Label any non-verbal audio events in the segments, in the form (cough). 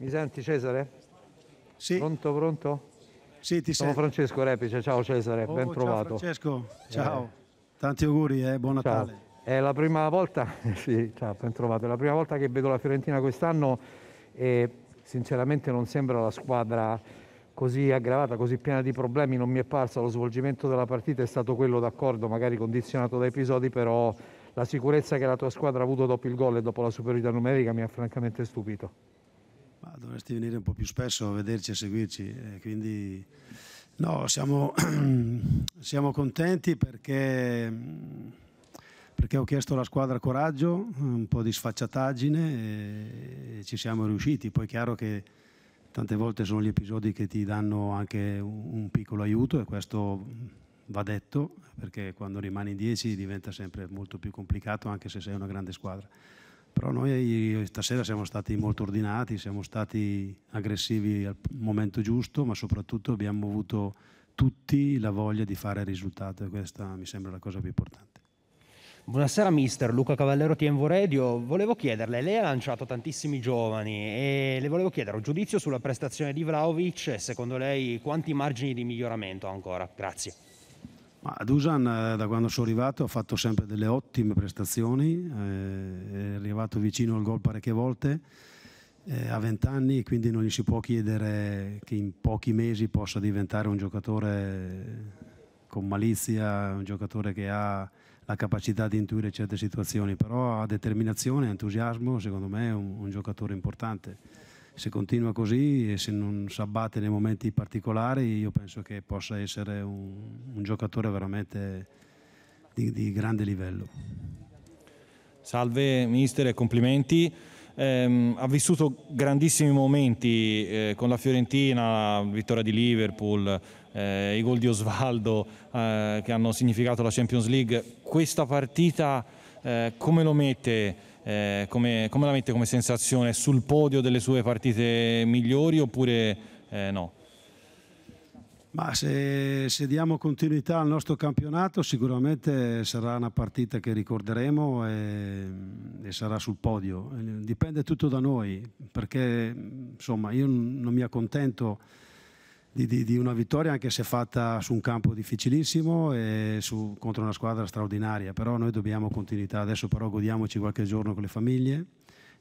Mi senti Cesare? Sì. Pronto, pronto? Sì, ti Sono sento. Francesco Repice, ciao Cesare, oh, ben ciao Francesco, eh. ciao, eh. tanti auguri eh. buon Natale. Ciao. È la prima volta, (laughs) sì, ciao, ben trovato, è la prima volta che vedo la Fiorentina quest'anno e sinceramente non sembra la squadra così aggravata, così piena di problemi, non mi è parsa, lo svolgimento della partita è stato quello d'accordo, magari condizionato da episodi, però la sicurezza che la tua squadra ha avuto dopo il gol e dopo la superiorità numerica mi ha francamente stupito. Ma dovresti venire un po' più spesso a vederci e seguirci. Eh, quindi no, siamo, (clears throat) siamo contenti perché, perché, ho chiesto alla squadra coraggio, un po' di sfacciataggine e, e ci siamo riusciti. Poi è chiaro che tante volte sono gli episodi che ti danno anche un, un piccolo aiuto e questo va detto perché quando rimani in 10 diventa sempre molto più complicato anche se sei una grande squadra però noi stasera siamo stati molto ordinati, siamo stati aggressivi al momento giusto, ma soprattutto abbiamo avuto tutti la voglia di fare risultato e questa mi sembra la cosa più importante. Buonasera mister, Luca Cavallero TMV Radio, volevo chiederle, lei ha lanciato tantissimi giovani e le volevo chiedere un giudizio sulla prestazione di Vlaovic e secondo lei quanti margini di miglioramento ha ancora? Grazie. Ma Dusan eh, da quando sono arrivato ha fatto sempre delle ottime prestazioni, eh, è arrivato vicino al gol parecchie volte, ha eh, 20 anni quindi non gli si può chiedere che in pochi mesi possa diventare un giocatore con malizia, un giocatore che ha la capacità di intuire certe situazioni, però ha determinazione, entusiasmo, secondo me è un, un giocatore importante se continua così e se non si abbatte nei momenti particolari, io penso che possa essere un, un giocatore veramente di, di, grande livello. Salve mister, complimenti. Eh, ha vissuto grandissimi momenti eh, con la Fiorentina, vittoria di Liverpool, eh, i gol di Osvaldo eh, che hanno significato la Champions League. Questa partita eh, come lo mette? Eh, come, come, la mette come sensazione? Sul podio delle sue partite migliori oppure eh, no? Ma se, se, diamo continuità al nostro campionato sicuramente sarà una partita che ricorderemo e, e sarà sul podio. Eh, dipende tutto da noi perché insomma io non mi accontento di, di, di, una vittoria anche se fatta su un campo difficilissimo e su, contro una squadra straordinaria, però noi dobbiamo continuità, adesso però godiamoci qualche giorno con le famiglie,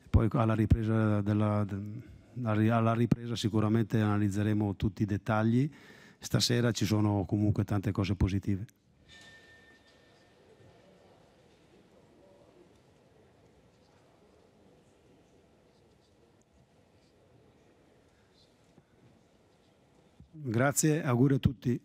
poi alla ripresa, della, alla ripresa sicuramente analizzeremo tutti i dettagli, stasera ci sono comunque tante cose positive. Grazie, auguri a tutti.